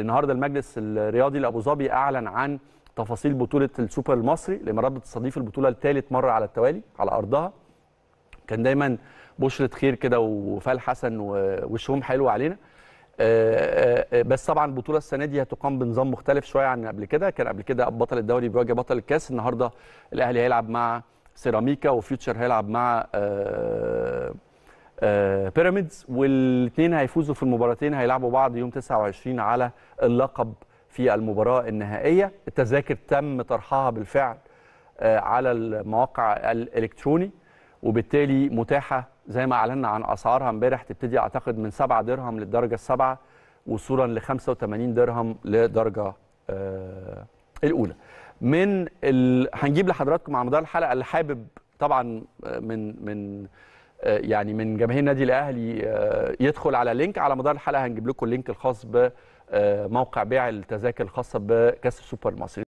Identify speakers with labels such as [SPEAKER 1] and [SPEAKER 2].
[SPEAKER 1] النهارده المجلس الرياضي لابو ظبي اعلن عن تفاصيل بطوله السوبر المصري الامارات بتستضيف البطوله لثالث مره على التوالي على ارضها كان دايما بشره خير كده وفال حسن ووشهم حلو علينا آه، آه، آه، بس طبعا البطوله السنه دي هتقام بنظام مختلف شويه عن قبل كده كان قبل كده بطل الدوري بيواجه بطل الكاس النهارده الاهلي هيلعب مع سيراميكا وفيوتشر هيلعب مع آه، بيراميدز والاثنين هيفوزوا في المباراتين هيلعبوا بعض يوم 29 على اللقب في المباراه النهائيه التذاكر تم طرحها بالفعل آه، على المواقع الالكتروني وبالتالي متاحه زي ما اعلنا عن اسعارها امبارح تبتدي اعتقد من 7 درهم للدرجه السابعه وصولا ل 85 درهم لدرجه آه، الاولى من ال... هنجيب لحضراتكم على مدار الحلقه اللي حابب طبعا من من آه، يعني من جماهير النادي الاهلي آه، يدخل على لينك على مدار الحلقه هنجيب لكم اللينك الخاص بموقع بيع التذاكر الخاصه بكاس السوبر المصري